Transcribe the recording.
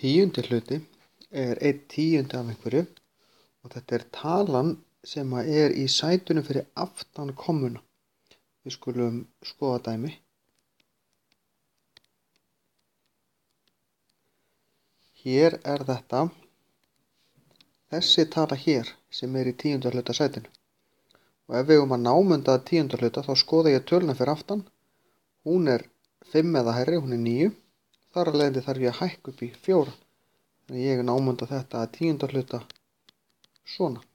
Tíundi hluti er einn tíundi af einhverju og þetta er talan sem er í sætunum fyrir aftan komuna. Við skulum skoða dæmi. Hér er þetta, þessi tala hér sem er í tíundar hluta sætinu. Og ef við um að námunda tíundar hluta þá skoða ég tölna fyrir aftan. Hún er 5 eða herri, hún er 9. Þar að leiðandi þarf ég að hækka upp í fjóra. Þannig ég er námund á þetta að tíundar hluta svona.